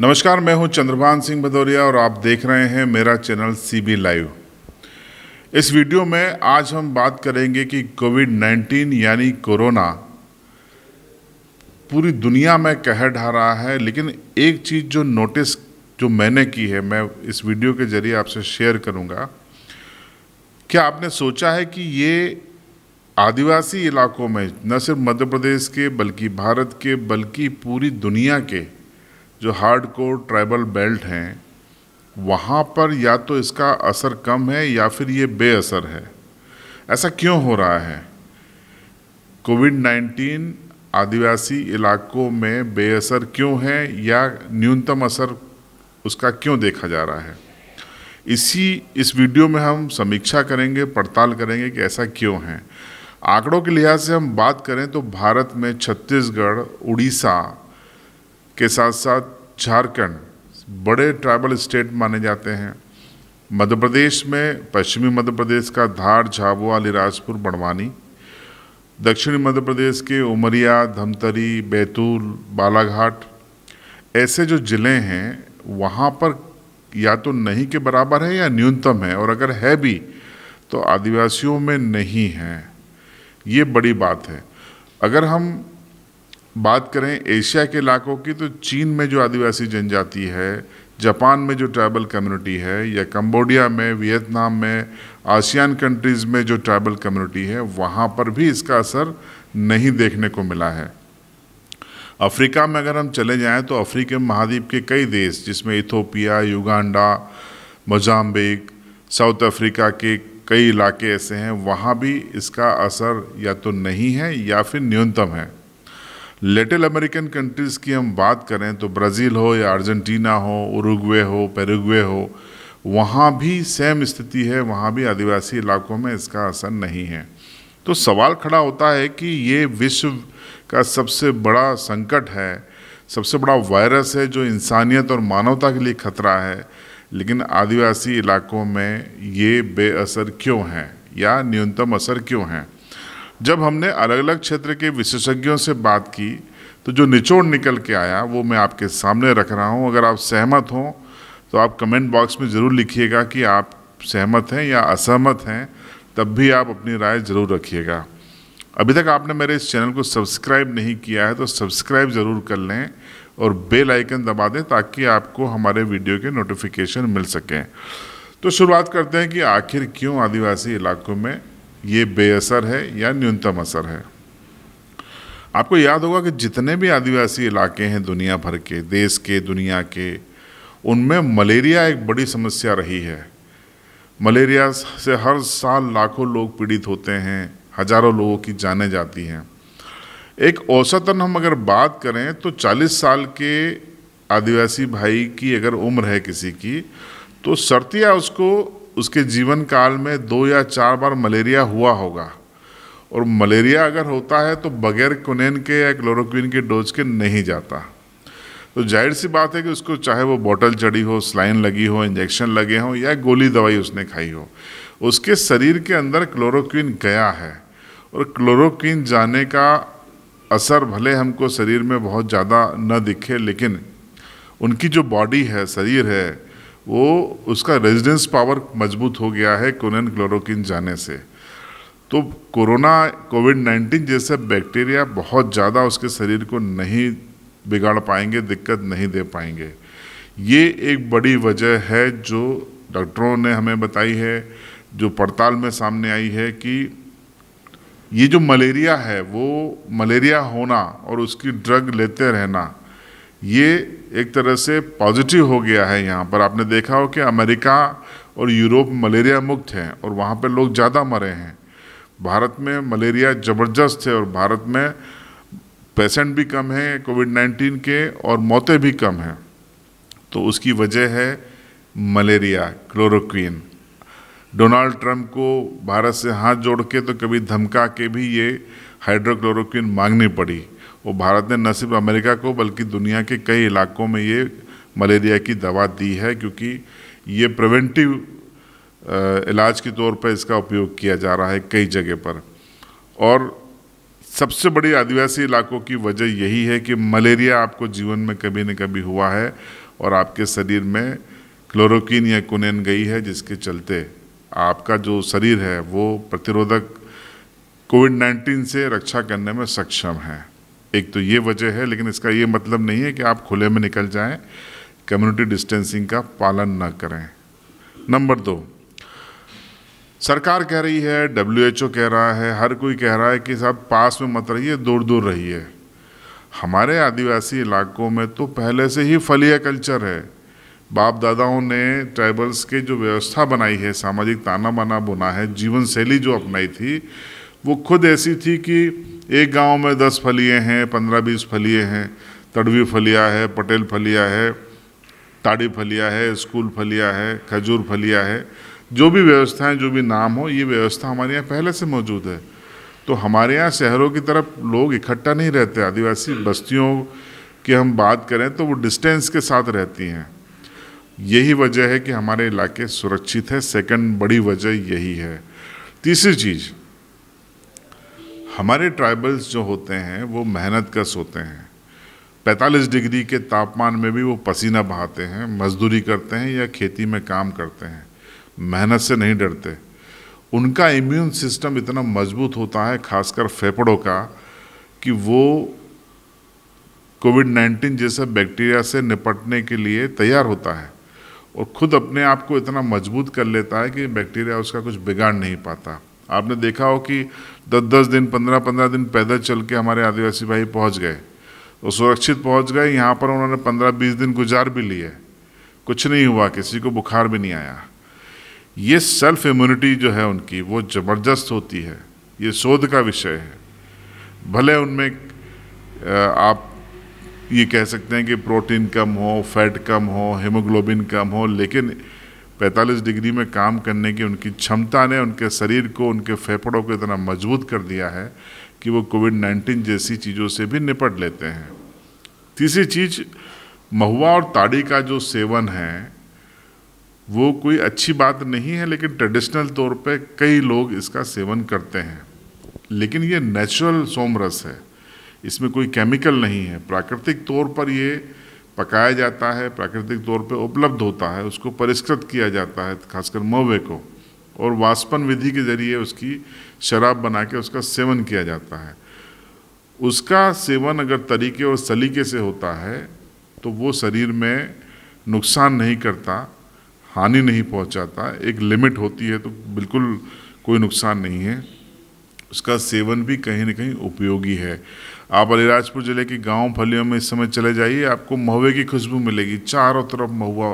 नमस्कार मैं हूं चंद्रभान सिंह भदौरिया और आप देख रहे हैं मेरा चैनल सीबी लाइव इस वीडियो में आज हम बात करेंगे कि कोविड 19 यानी कोरोना पूरी दुनिया में कहर ढा रहा है लेकिन एक चीज़ जो नोटिस जो मैंने की है मैं इस वीडियो के ज़रिए आपसे शेयर करूंगा क्या आपने सोचा है कि ये आदिवासी इलाकों में न सिर्फ मध्य प्रदेश के बल्कि भारत के बल्कि पूरी दुनिया के जो हार्ड कोर ट्राइबल बेल्ट हैं वहाँ पर या तो इसका असर कम है या फिर ये बेअसर है ऐसा क्यों हो रहा है कोविड 19 आदिवासी इलाकों में बेअसर क्यों है या न्यूनतम असर उसका क्यों देखा जा रहा है इसी इस वीडियो में हम समीक्षा करेंगे पड़ताल करेंगे कि ऐसा क्यों है आंकड़ों के लिहाज से हम बात करें तो भारत में छत्तीसगढ़ उड़ीसा के साथ साथ झारखंड बड़े ट्राइबल स्टेट माने जाते हैं मध्य प्रदेश में पश्चिमी मध्य प्रदेश का धार झाबुआ अलीराजपुर बड़वानी दक्षिणी मध्य प्रदेश के उमरिया धमतरी बैतूल बालाघाट ऐसे जो ज़िले हैं वहाँ पर या तो नहीं के बराबर है या न्यूनतम है और अगर है भी तो आदिवासियों में नहीं है ये बड़ी बात है अगर हम बात करें एशिया के इलाकों की तो चीन में जो आदिवासी जनजाति है जापान में जो ट्राइबल कम्युनिटी है या कंबोडिया में वियतनाम में आसियान कंट्रीज़ में जो ट्राइबल कम्युनिटी है वहाँ पर भी इसका असर नहीं देखने को मिला है अफ्रीका में अगर हम चले जाएं तो अफ्रीके महाद्वीप के कई देश जिसमें Ethiopia Uganda Mozambique South Africa के कई इलाके ऐसे हैं वहाँ भी इसका असर या तो नहीं है या फिर न्यूनतम है लेटिन अमेरिकन कंट्रीज़ की हम बात करें तो ब्राज़ील हो या अर्जेंटीना हो उरुग्वे हो पेरुग्वे हो वहाँ भी सेम स्थिति है वहाँ भी आदिवासी इलाकों में इसका असर नहीं है तो सवाल खड़ा होता है कि ये विश्व का सबसे बड़ा संकट है सबसे बड़ा वायरस है जो इंसानियत और मानवता के लिए खतरा है लेकिन आदिवासी इलाकों में ये बेअसर क्यों हैं या न्यूनतम असर क्यों हैं जब हमने अलग अलग क्षेत्र के विशेषज्ञों से बात की तो जो निचोड़ निकल के आया वो मैं आपके सामने रख रहा हूँ अगर आप सहमत हों तो आप कमेंट बॉक्स में ज़रूर लिखिएगा कि आप सहमत हैं या असहमत हैं तब भी आप अपनी राय ज़रूर रखिएगा अभी तक आपने मेरे इस चैनल को सब्सक्राइब नहीं किया है तो सब्सक्राइब ज़रूर कर लें और बेल आइकन दबा दें ताकि आपको हमारे वीडियो के नोटिफिकेशन मिल सकें तो शुरुआत करते हैं कि आखिर क्यों आदिवासी इलाकों में ये बेअसर है या न्यूनतम असर है आपको याद होगा कि जितने भी आदिवासी इलाके हैं दुनिया भर के देश के दुनिया के उनमें मलेरिया एक बड़ी समस्या रही है मलेरिया से हर साल लाखों लोग पीड़ित होते हैं हजारों लोगों की जाने जाती हैं एक औसतन हम अगर बात करें तो 40 साल के आदिवासी भाई की अगर उम्र है किसी की तो सर्तिया उसको उसके जीवन काल में दो या चार बार मलेरिया हुआ होगा और मलेरिया अगर होता है तो बगैर कुनेन के या क्लोरोक्विन के डोज के नहीं जाता तो जाहिर सी बात है कि उसको चाहे वो बोतल चढ़ी हो स्लाइन लगी हो इंजेक्शन लगे हों या गोली दवाई उसने खाई हो उसके शरीर के अंदर क्लोरोक्विन गया है और क्लोरोक्विन जाने का असर भले हमको शरीर में बहुत ज़्यादा न दिखे लेकिन उनकी जो बॉडी है शरीर है वो उसका रेजिडेंस पावर मजबूत हो गया है कोनन क्लोरोकिन जाने से तो कोरोना कोविड 19 जैसे बैक्टीरिया बहुत ज़्यादा उसके शरीर को नहीं बिगाड़ पाएंगे दिक्कत नहीं दे पाएंगे ये एक बड़ी वजह है जो डॉक्टरों ने हमें बताई है जो पड़ताल में सामने आई है कि ये जो मलेरिया है वो मलेरिया होना और उसकी ड्रग लेते रहना ये एक तरह से पॉजिटिव हो गया है यहाँ पर आपने देखा हो कि अमेरिका और यूरोप मलेरिया मुक्त हैं और वहाँ पर लोग ज़्यादा मरे हैं भारत में मलेरिया ज़बरदस्त है और भारत में पेशेंट भी कम हैं कोविड 19 के और मौतें भी कम हैं तो उसकी वजह है मलेरिया क्लोरोक्वीन डोनाल्ड ट्रंप को भारत से हाथ जोड़ के तो कभी धमका के भी ये हाइड्रोक्लोरोक्विन मांगनी पड़ी वो भारत ने न सिर्फ अमेरिका को बल्कि दुनिया के कई इलाकों में ये मलेरिया की दवा दी है क्योंकि ये प्रिवेंटिव इलाज के तौर पर इसका उपयोग किया जा रहा है कई जगह पर और सबसे बड़ी आदिवासी इलाकों की वजह यही है कि मलेरिया आपको जीवन में कभी न कभी हुआ है और आपके शरीर में क्लोरोकिन या कुनेन गई है जिसके चलते आपका जो शरीर है वो प्रतिरोधक कोविड 19 से रक्षा करने में सक्षम है एक तो ये वजह है लेकिन इसका ये मतलब नहीं है कि आप खुले में निकल जाएं कम्युनिटी डिस्टेंसिंग का पालन ना करें नंबर दो सरकार कह रही है डब्ल्यू कह रहा है हर कोई कह रहा है कि साहब पास में मत रहिए दूर दूर रहिए हमारे आदिवासी इलाकों में तो पहले से ही फलिया कल्चर है बाप दादाओं ने ट्राइबल्स के जो व्यवस्था बनाई है सामाजिक ताना बाना बुना है जीवन शैली जो अपनाई थी वो खुद ऐसी थी कि एक गांव में दस फलिए हैं पंद्रह बीस फलिए हैं तड़वी फलिया है पटेल फलिया है ताड़ी फलिया है स्कूल फलिया है खजूर फलिया है जो भी व्यवस्थाएं जो भी नाम हो ये व्यवस्था हमारे यहाँ पहले से मौजूद है तो हमारे यहाँ शहरों की तरफ लोग इकट्ठा नहीं रहते आदिवासी बस्तियों की हम बात करें तो वो डिस्टेंस के साथ रहती हैं यही वजह है कि हमारे इलाके सुरक्षित है सेकंड बड़ी वजह यही है तीसरी चीज़ हमारे ट्राइबल्स जो होते हैं वो मेहनत का होते हैं 45 डिग्री के तापमान में भी वो पसीना बहाते हैं मजदूरी करते हैं या खेती में काम करते हैं मेहनत से नहीं डरते उनका इम्यून सिस्टम इतना मजबूत होता है खासकर फेफड़ों का कि वो कोविड 19 जैसे बैक्टीरिया से निपटने के लिए तैयार होता है और ख़ुद अपने आप को इतना मजबूत कर लेता है कि बैक्टीरिया उसका कुछ बिगाड़ नहीं पाता आपने देखा हो कि दस दस दिन पंद्रह पंद्रह दिन पैदल चल के हमारे आदिवासी भाई पहुंच गए तो सुरक्षित पहुंच गए यहाँ पर उन्होंने पंद्रह बीस दिन गुजार भी लिए कुछ नहीं हुआ किसी को बुखार भी नहीं आया ये सेल्फ इम्यूनिटी जो है उनकी वो ज़बरदस्त होती है ये शोध का विषय है भले उनमें आप ये कह सकते हैं कि प्रोटीन कम हो फैट कम हो हीमोग्लोबिन कम हो लेकिन 45 डिग्री में काम करने की उनकी क्षमता ने उनके शरीर को उनके फेफड़ों को इतना मजबूत कर दिया है कि वो कोविड 19 जैसी चीज़ों से भी निपट लेते हैं तीसरी चीज़ महुआ और ताड़ी का जो सेवन है वो कोई अच्छी बात नहीं है लेकिन ट्रेडिशनल तौर पे कई लोग इसका सेवन करते हैं लेकिन ये नेचुरल सोमरस है इसमें कोई केमिकल नहीं है प्राकृतिक तौर पर ये पकाया जाता है प्राकृतिक तौर पे उपलब्ध होता है उसको परिष्कृत किया जाता है खासकर मवे को और वाष्पन विधि के जरिए उसकी शराब बना के उसका सेवन किया जाता है उसका सेवन अगर तरीके और सलीके से होता है तो वो शरीर में नुकसान नहीं करता हानि नहीं पहुंचाता एक लिमिट होती है तो बिल्कुल कोई नुकसान नहीं है उसका सेवन भी कहीं ना कहीं उपयोगी है आप अलीराजपुर ज़िले के गांव फलियों में इस समय चले जाइए आपको महुए की खुशबू मिलेगी चारों तरफ महुआ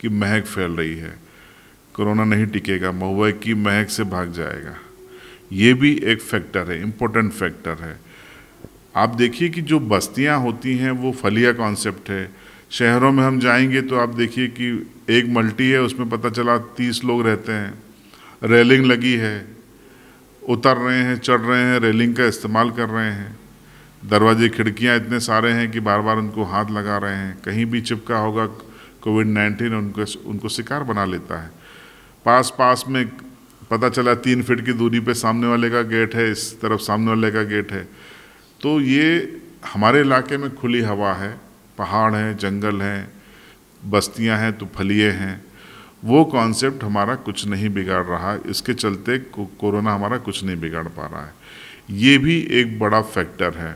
की महक फैल रही है कोरोना नहीं टिकेगा महुए की महक से भाग जाएगा ये भी एक फैक्टर है इम्पोर्टेंट फैक्टर है आप देखिए कि जो बस्तियाँ होती हैं वो फलिया कॉन्सेप्ट है शहरों में हम जाएंगे तो आप देखिए कि एक मल्टी है उसमें पता चला तीस लोग रहते हैं रेलिंग लगी है उतर रहे हैं चढ़ रहे हैं रेलिंग का इस्तेमाल कर रहे हैं दरवाजे खिड़कियां इतने सारे हैं कि बार बार उनको हाथ लगा रहे हैं कहीं भी चिपका होगा कोविड नाइन्टीन उनको उनको शिकार बना लेता है पास पास में पता चला तीन फीट की दूरी पे सामने वाले का गेट है इस तरफ सामने वाले का गेट है तो ये हमारे इलाके में खुली हवा है पहाड़ हैं जंगल हैं बस्तियां हैं तो फलिए हैं वो कॉन्सेप्ट हमारा कुछ नहीं बिगाड़ रहा इसके चलते को, कोरोना हमारा कुछ नहीं बिगाड़ पा रहा है ये भी एक बड़ा फैक्टर है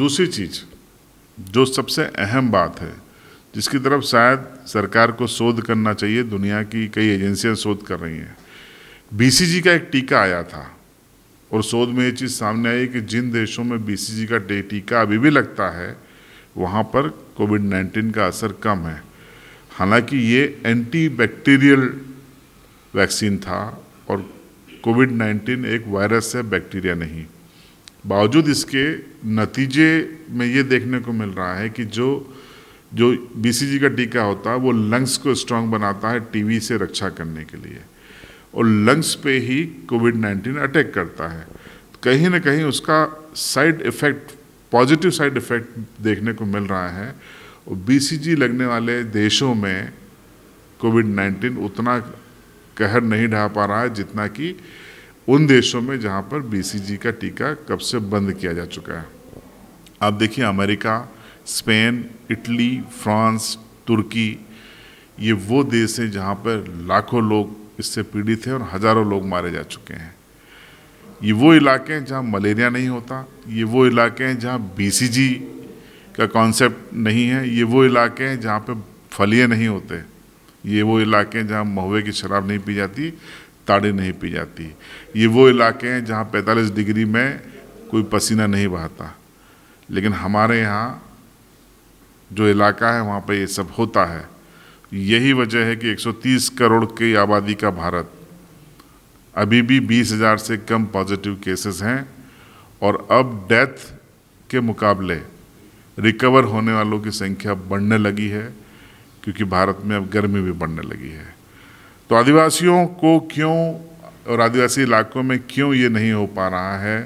दूसरी चीज़ जो सबसे अहम बात है जिसकी तरफ शायद सरकार को शोध करना चाहिए दुनिया की कई एजेंसियां शोध कर रही हैं बी का एक टीका आया था और शोध में ये चीज़ सामने आई कि जिन देशों में बी का टीका अभी भी लगता है वहाँ पर कोविड नाइन्टीन का असर कम है हालांकि ये एंटी बैक्टीरियल वैक्सीन था और कोविड 19 एक वायरस है बैक्टीरिया नहीं बावजूद इसके नतीजे में ये देखने को मिल रहा है कि जो जो बीसीजी का टीका होता है वो लंग्स को स्ट्रांग बनाता है टीवी से रक्षा करने के लिए और लंग्स पे ही कोविड 19 अटैक करता है कहीं ना कहीं उसका side effect positive side effect देखने को मिल रहा है और बीसीजी लगने वाले देशों में कोविड 19 उतना कहर नहीं ढा पा रहा है जितना कि उन देशों में जहाँ पर बीसीजी का टीका कब से बंद किया जा चुका है आप देखिए America Spain Italy France Turkey ये वो देश हैं जहाँ पर लाखों लोग इससे पीड़ित हैं और हज़ारों लोग मारे जा चुके हैं ये वो इलाके हैं जहाँ मलेरिया नहीं होता ये वो इलाके हैं जहाँ बीसीजी का कॉन्सेप्ट नहीं है ये वो इलाके हैं जहाँ पे फलिए नहीं होते ये वो इलाके हैं जहाँ महुए की शराब नहीं पी जाती ताड़ी नहीं पी जाती ये वो इलाके हैं जहाँ 45 डिग्री में कोई पसीना नहीं बहाता लेकिन हमारे यहाँ जो इलाका है वहाँ पे ये सब होता है यही वजह है कि 130 करोड़ की आबादी का भारत अभी भी 20,000 से कम पॉजिटिव केसेस हैं और अब डेथ के मुकाबले रिकवर होने वालों की संख्या बढ़ने लगी है क्योंकि भारत में अब गर्मी भी बढ़ने लगी है तो आदिवासियों को क्यों और आदिवासी इलाकों में क्यों ये नहीं हो पा रहा है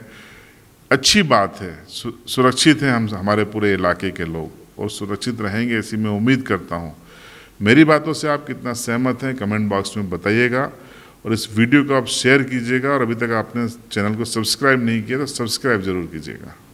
अच्छी बात है सु, सुरक्षित हैं हम हमारे पूरे इलाके के लोग और सुरक्षित रहेंगे ऐसी मैं उम्मीद करता हूँ मेरी बातों से आप कितना सहमत हैं कमेंट बॉक्स में बताइएगा और इस वीडियो को आप शेयर कीजिएगा और अभी तक आपने चैनल को सब्सक्राइब नहीं किया तो सब्सक्राइब ज़रूर कीजिएगा